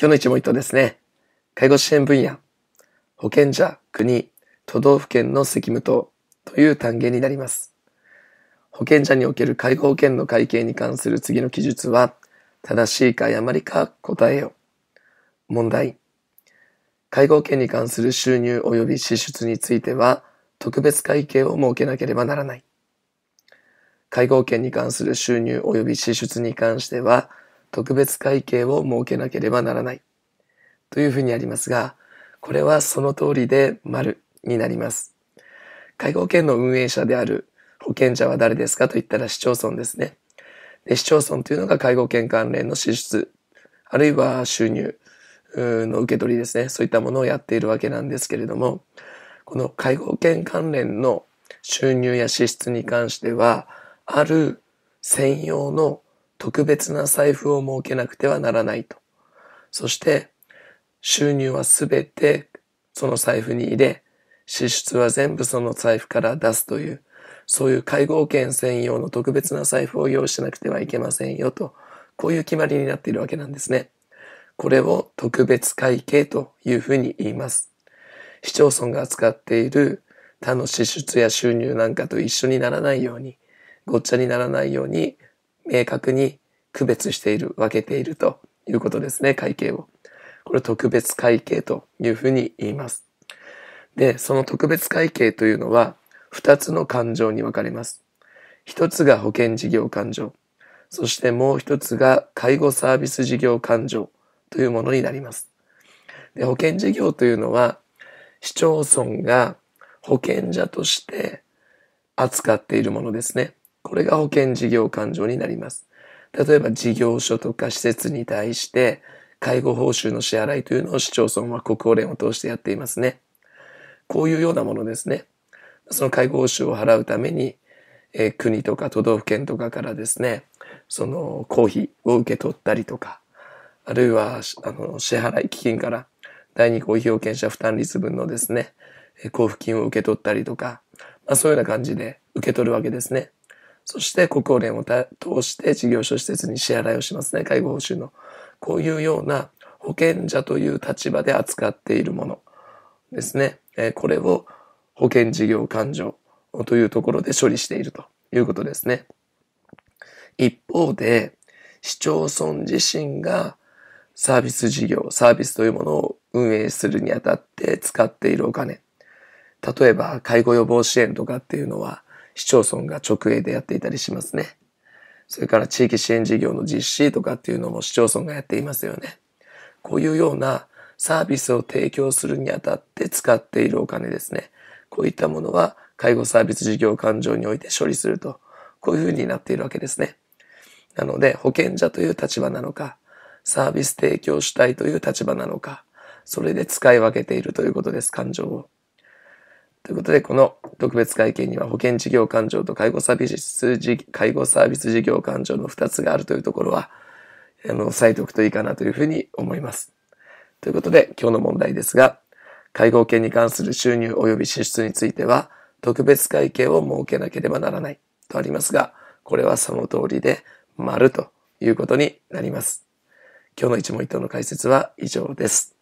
今日の一問一答ですね。介護支援分野、保険者、国、都道府県の責務等という単元になります。保険者における介護保険の会計に関する次の記述は、正しいか誤りか答えよ。問題。介護保険に関する収入及び支出については、特別会計を設けなければならない。介護保険に関する収入及び支出に関しては、特別会計を設けなければならない。というふうにありますが、これはその通りで丸になります。介護保険の運営者である保険者は誰ですかと言ったら市町村ですね。で市町村というのが介護保険関連の支出、あるいは収入の受け取りですね。そういったものをやっているわけなんですけれども、この介護保険関連の収入や支出に関しては、ある専用の特別な財布を設けなくてはならないと。そして、収入はすべてその財布に入れ、支出は全部その財布から出すという、そういう介護保険専用の特別な財布を用意しなくてはいけませんよと、こういう決まりになっているわけなんですね。これを特別会計というふうに言います。市町村が扱っている他の支出や収入なんかと一緒にならないように、ごっちゃにならないように明確に区別している、分けているということですね、会計を。これ特別会計というふうに言います。で、その特別会計というのは、2つの感情に分かれます。1つが保険事業勘定、そしてもう1つが介護サービス事業勘定というものになります。で保険事業というのは、市町村が保険者として扱っているものですね。これが保険事業勘定になります。例えば事業所とか施設に対して、介護報酬の支払いというのを市町村は国保連を通してやっていますね。こういうようなものですね。その介護報酬を払うために、え国とか都道府県とかからですね、その公費を受け取ったりとか、あるいは、あの、支払い基金から第二公費保険者負担率分のですね、交付金を受け取ったりとか、まあ、そういうような感じで受け取るわけですね。そして国保連を通して事業所施設に支払いをしますね。介護報酬の。こういうような保険者という立場で扱っているものですね。えこれを保険事業勘定というところで処理しているということですね。一方で、市町村自身がサービス事業、サービスというものを運営するにあたって使っているお金。例えば、介護予防支援とかっていうのは、市町村が直営でやっていたりしますね。それから地域支援事業の実施とかっていうのも市町村がやっていますよね。こういうようなサービスを提供するにあたって使っているお金ですね。こういったものは介護サービス事業勘定において処理すると、こういうふうになっているわけですね。なので、保険者という立場なのか、サービス提供主体という立場なのか、それで使い分けているということです、感情を。ということで、この特別会見には保険事業勘定と介護サービス事、介護サービス事業勘定の2つがあるというところは、あの、押さえておくといいかなというふうに思います。ということで、今日の問題ですが、介護保険に関する収入及び支出については、特別会計を設けなければならないとありますが、これはその通りで、丸ということになります。今日の一問一答の解説は以上です。